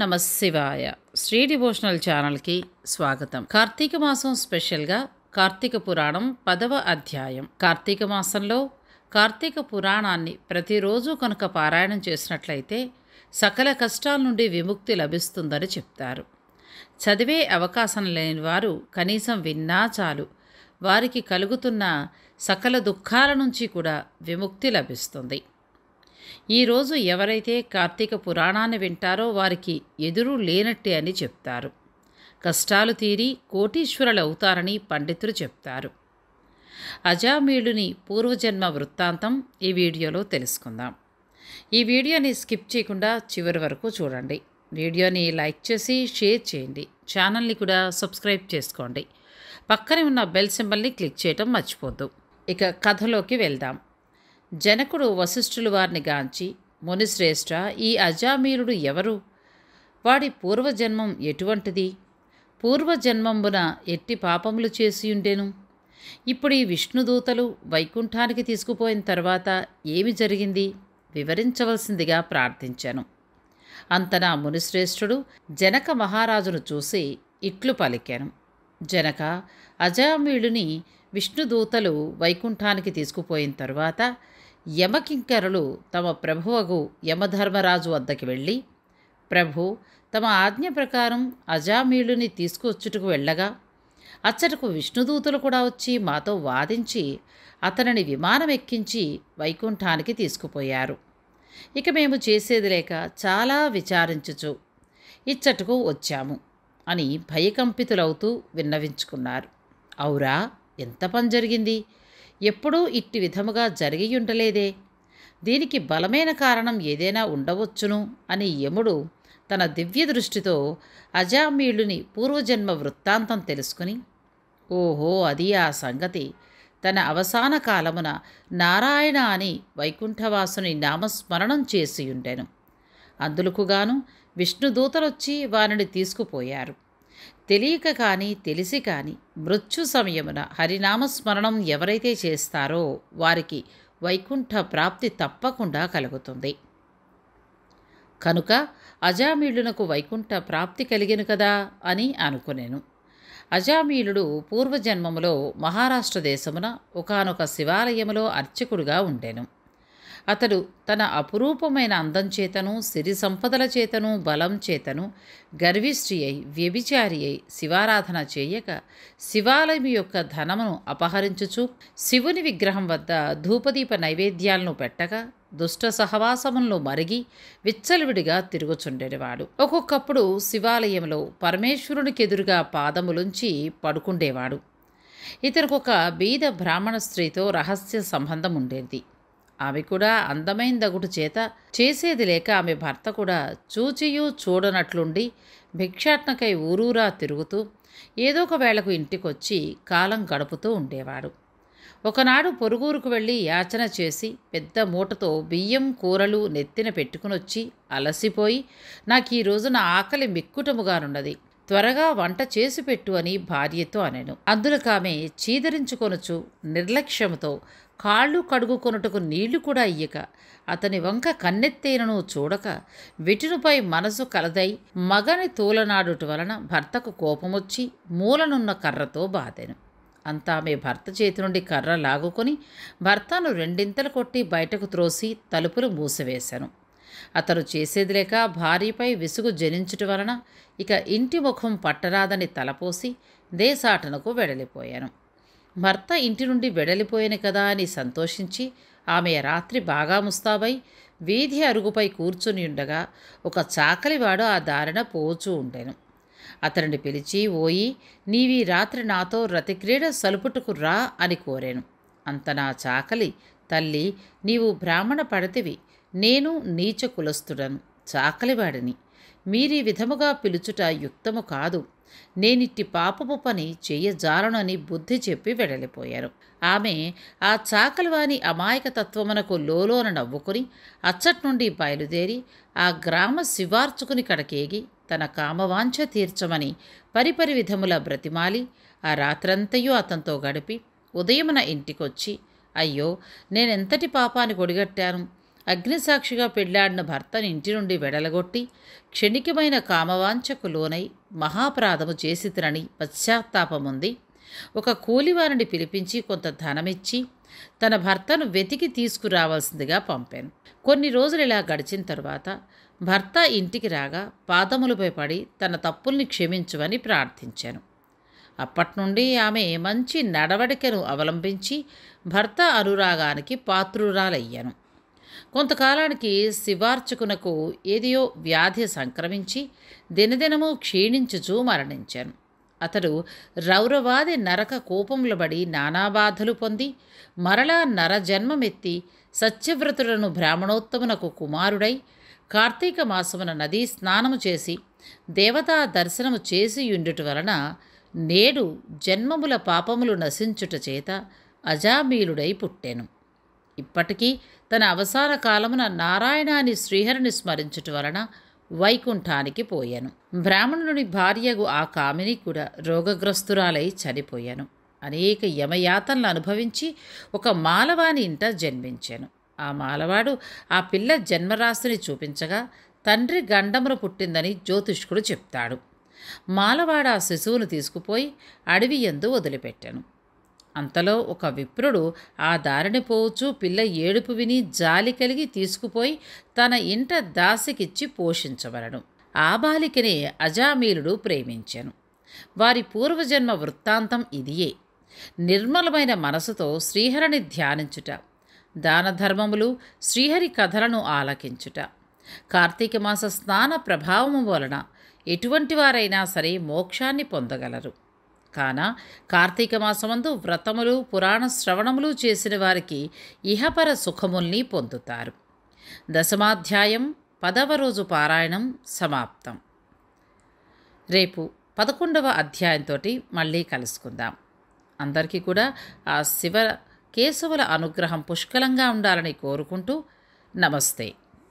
నమ శివాయ శ్రీ డివోషనల్ ఛానల్కి స్వాగతం కార్తీక మాసం స్పెషల్గా కార్తీక పురాణం పదవ అధ్యాయం కార్తీక మాసంలో కార్తీక పురాణాన్ని ప్రతిరోజు కనుక పారాయణం చేసినట్లయితే సకల కష్టాల నుండి విముక్తి లభిస్తుందని చెప్తారు చదివే అవకాశం లేని వారు కనీసం విన్నా చాలు వారికి కలుగుతున్న సకల దుఃఖాల నుంచి కూడా విముక్తి లభిస్తుంది ఈరోజు ఎవరైతే కార్తీక పురాణాన్ని వింటారో వారికి ఎదురు లేనట్టే అని చెప్తారు కష్టాలు తీరి కోటీశ్వరులు అవుతారని పండితులు చెప్తారు అజామీళుని పూర్వజన్మ వృత్తాంతం ఈ వీడియోలో తెలుసుకుందాం ఈ వీడియోని స్కిప్ చేయకుండా చివరి వరకు చూడండి వీడియోని లైక్ చేసి షేర్ చేయండి ఛానల్ని కూడా సబ్స్క్రైబ్ చేసుకోండి పక్కనే ఉన్న బెల్ సింబల్ని క్లిక్ చేయటం మర్చిపోద్దు ఇక కథలోకి వెళ్దాం జనకుడు వశిష్ఠులు వారిని గాంచి మునిశ్రేష్ఠ ఈ అజామీరుడు ఎవరు వాడి పూర్వజన్మం ఎటువంటిది పూర్వజన్మంబున ఎట్టి పాపములు చేసియుండెను ఇప్పుడు ఈ విష్ణుదూతలు వైకుంఠానికి తీసుకుపోయిన తర్వాత ఏమి జరిగింది వివరించవలసిందిగా ప్రార్థించాను అంతనా మునిశ్రేష్ఠుడు జనక మహారాజును చూసి ఇట్లు పలికాను జనక అజామీయుడిని విష్ణుదూతలు వైకుంఠానికి తీసుకుపోయిన తరువాత యమకింకరులు తమ ప్రభువగు యమధర్మరాజు వద్దకి వెళ్ళి ప్రభు తమ ఆజ్ఞ ప్రకారం అజామీలుని తీసుకొచ్చుటకు వెళ్ళగా అచ్చటకు విష్ణుదూతులు కూడా వచ్చి మాతో వాదించి అతనిని విమానం ఎక్కించి వైకుంఠానికి తీసుకుపోయారు ఇక మేము చేసేది లేక చాలా విచారించుచు ఇచ్చటకు వచ్చాము అని భయకంపితులవుతూ విన్నవించుకున్నారు అవురా ఎంత పని జరిగింది ఎప్పుడూ ఇట్టి విధముగా జరిగియుండలేదే దీనికి బలమైన కారణం ఏదైనా ఉండవచ్చును అని యముడు తన దివ్య దృష్టితో అజామీళుని పూర్వజన్మ వృత్తాంతం తెలుసుకుని ఓహో అది ఆ సంగతి తన అవసాన కాలమున నారాయణ అని వైకుంఠవాసుని నామస్మరణం చేసియుండెను అందులకుగాను విష్ణుదూతలొచ్చి వారిని తీసుకుపోయారు తెలియక కానీ తెలిసి కానీ మృత్యు సమయమున హరినామస్మరణం ఎవరైతే చేస్తారో వారికి వైకుంఠ ప్రాప్తి తప్పకుండా కలుగుతుంది కనుక అజామీళ్ళునకు వైకుంఠ ప్రాప్తి కలిగిను కదా అని అనుకునేను అజామీలుడు పూర్వజన్మములో మహారాష్ట్ర దేశమున ఒకనొక శివాలయములో అర్చకుడుగా ఉండెను అతడు తన అపురూపమైన అందం చేతను సిరి సంపదల చేతను బలం చేతను గర్విష్ఠి అయి వ్యభిచారి అయి శివారాధన చేయక శివాలయం యొక్క ధనమును అపహరించుచు శివుని విగ్రహం వద్ద ధూపదీప నైవేద్యాలను పెట్టగా దుష్ట సహవాసములో మరిగి విచ్చలవిడిగా తిరుగుచుండేవాడు ఒక్కొక్కప్పుడు శివాలయంలో పరమేశ్వరునికి ఎదురుగా పాదములుంచి పడుకుండేవాడు ఇతనికి ఒక బీద బ్రాహ్మణ స్త్రీతో రహస్య సంబంధం ఉండేది ఆమె కూడా అందమైన దగుడు చేత చేసేది లేక ఆమె భర్త కూడా చూచియూ చూడనట్లుండి భిక్షాట్నకై ఊరూరా తిరుగుతూ ఏదో ఒక వేళకు ఇంటికొచ్చి కాలం గడుపుతూ ఉండేవాడు ఒకనాడు పొరుగురుకు వెళ్ళి యాచన చేసి పెద్ద మూటతో బియ్యం కూరలు నెత్తిన పెట్టుకునొచ్చి అలసిపోయి నాకు ఈ రోజున ఆకలి మిక్కుటముగానున్నది త్వరగా వంట చేసి పెట్టు అని భార్యతో అనెను అందులో ఆమె చీదరించుకొనుచు నిర్లక్ష్యంతో కాళ్ళు కడుగుకొనుటకు నీళ్లు కూడా ఇయ్యక అతని వంక కన్నెత్తేనను చూడక వెటినుపై మనసు కలదై మగని తూలనాడుట వలన భర్తకు కోపమొచ్చి మూలనున్న కర్రతో బాధెను అంతామె భర్త చేతి నుండి కర్ర లాగుకొని భర్తను రెండింతలు కొట్టి బయటకు త్రోసి తలుపులు మూసివేశాను అతను చేసేది లేక భార్యపై విసుగు జనించుట వలన ఇక ఇంటి ముఖం పట్టరాదని తలపోసి దేశాటనకు వెడలిపోయాను భర్త ఇంటి నుండి వెడలిపోయాను కదా అని సంతోషించి ఆమె రాత్రి బాగా ముస్తాబై వీధి అరుగుపై కూర్చుని ఉండగా ఒక చాకలివాడు ఆ దారిన పోచూ ఉండెను అతనిని పిలిచి ఓయి నీవి రాత్రి నాతో రతిక్రీడ సలుపుటకు రా అని కోరాను అంత నా చాకలి తల్లి నీవు బ్రాహ్మణ పడతివి నేను నీచ కులస్తుడను చాకలివాడిని మీరీ విధముగా పిలుచుట యుక్తము కాదు నేనిట్టి పాపపు పని చేయజారనని బుద్ధి చెప్పి వెడలిపోయారు ఆమె ఆ చాకలివాని అమాయకతత్వమునకు లోలోన నవ్వుకుని అచ్చట్నుండి బయలుదేరి ఆ గ్రామ శివార్చుకుని కడకేగి తన కామవాంఛ తీర్చమని పరిపరి విధముల బ్రతిమాలి ఆ రాత్రంతయో అతనితో గడిపి ఉదయమున ఇంటికొచ్చి అయ్యో నేనెంతటి పాపాన్ని ఒడిగట్టాను అగ్నిసాక్షిగా పెళ్లాడిన భర్తను ఇంటి నుండి వెడలగొట్టి క్షణికమైన కామవాంచకు లోనై మహాప్రాధము చేసి తినని పశ్చాత్తాపముంది ఒక కూలివారిని పిలిపించి కొంత ధనమిచ్చి తన భర్తను వెతికి తీసుకురావాల్సిందిగా పంపాను కొన్ని రోజులు ఇలా గడిచిన తరువాత భర్త ఇంటికి రాగా పాదములపై పడి తన తప్పుల్ని క్షమించమని ప్రార్థించాను అప్పటి నుండి ఆమె మంచి నడవడికను అవలంబించి భర్త అనురాగానికి పాత్రురాలయ్యాను కొంతకాలానికి శివార్చకునకు ఏదియో వ్యాధి సంక్రమించి దినదినము క్షీణించుచూ మరణించాను అతడు రౌరవాది నరక కోపంలో పడి నానాబాధలు పొంది మరలా నరజన్మమెత్తి సత్యవ్రతులను బ్రాహ్మణోత్తమునకు కుమారుడై కార్తీక మాసమున నదీ స్నానము చేసి దేవతా దర్శనము చేసి ఉండుట వలన నేడు జన్మముల పాపములు నశించుట చేత అజామీలుడై పుట్టెను ఇప్పటికీ తన అవసాన కాలమున నారాయణాని శ్రీహరిని స్మరించుట వలన వైకుంఠానికి పోయాను బ్రాహ్మణుని భార్యకు ఆ కామిని కూడా రోగగ్రస్తురాలై చనిపోయాను అనేక యమయాతనలు అనుభవించి ఒక మాలవాని ఇంట జన్మించాను ఆ మాలవాడు ఆ పిల్ల జన్మరాశిని చూపించగా తండ్రి గండమున పుట్టిందని జ్యోతిష్కుడు చెప్తాడు మాలవాడు ఆ శిశువును తీసుకుపోయి అడవి ఎందు వదిలిపెట్టాను అంతలో ఒక విప్రుడు ఆ దారిని పోవచ్చు పిల్ల ఏడుపు విని జాలి కలిగి తీసుకుపోయి తన ఇంట దాసికిచ్చి పోషించవలను ఆ బాలికనే అజామీలుడు ప్రేమించాను వారి పూర్వజన్మ వృత్తాంతం ఇదియే నిర్మలమైన మనసుతో శ్రీహరిని ధ్యానించుట దాన ధర్మములు శ్రీహరి కథలను ఆలకించుట కార్తీక మాస స్నాన ప్రభావము వలన ఎటువంటి వారైనా సరే మోక్షాన్ని పొందగలరు కాన కార్తీక మాసమందు వ్రతములు పురాణ శ్రవణములు చేసిన వారికి ఇహపర సుఖముల్ని పొందుతారు దశమాధ్యాయం పదవ రోజు పారాయణం సమాప్తం రేపు పదకొండవ అధ్యాయంతో మళ్ళీ కలుసుకుందాం అందరికీ కూడా ఆ శివ కేశవుల అనుగ్రహం పుష్కలంగా ఉండాలని కోరుకుంటూ నమస్తే